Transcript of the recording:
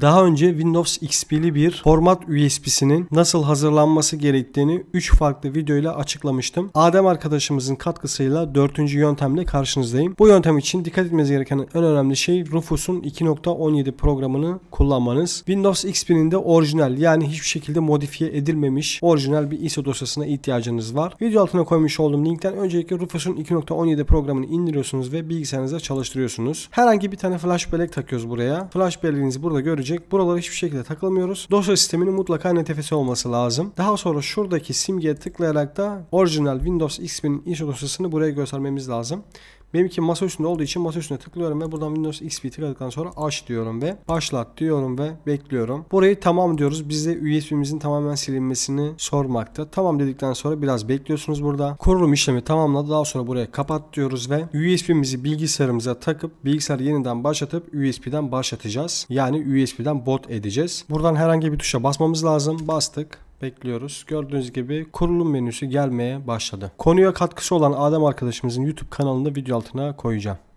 Daha önce Windows XP'li bir format USB'sinin nasıl hazırlanması gerektiğini 3 farklı video ile açıklamıştım. Adem arkadaşımızın katkısıyla 4. yöntemle karşınızdayım. Bu yöntem için dikkat etmeniz gereken en önemli şey Rufus'un 2.17 programını kullanmanız. Windows XP'nin de orijinal yani hiçbir şekilde modifiye edilmemiş orijinal bir ISO dosyasına ihtiyacınız var. Video altına koymuş olduğum linkten öncelikle Rufus'un 2.17 programını indiriyorsunuz ve bilgisayarınıza çalıştırıyorsunuz. Herhangi bir tane flash bellek takıyoruz buraya. Flash belleğinizi burada görüyorsunuz görecek. Buralara hiçbir şekilde takılamıyoruz. Dosya sisteminin mutlaka NTFS olması lazım. Daha sonra şuradaki simgeye tıklayarak da orijinal Windows X1000'in ISO dosyasını buraya göstermemiz lazım. Benimki masa üstünde olduğu için masa üstüne tıklıyorum ve buradan Windows XP tıkladıktan sonra aç diyorum ve başlat diyorum ve bekliyorum. Burayı tamam diyoruz. Bize USB'mizin tamamen silinmesini sormakta. Tamam dedikten sonra biraz bekliyorsunuz burada. Kurulum işlemi tamamladı. Daha sonra buraya kapat diyoruz ve USB'mizi bilgisayarımıza takıp bilgisayarı yeniden başlatıp USB'den başlatacağız. Yani USB'den bot edeceğiz. Buradan herhangi bir tuşa basmamız lazım. Bastık Bekliyoruz. Gördüğünüz gibi kurulum menüsü gelmeye başladı. Konuya katkısı olan Adem arkadaşımızın YouTube kanalında video altına koyacağım.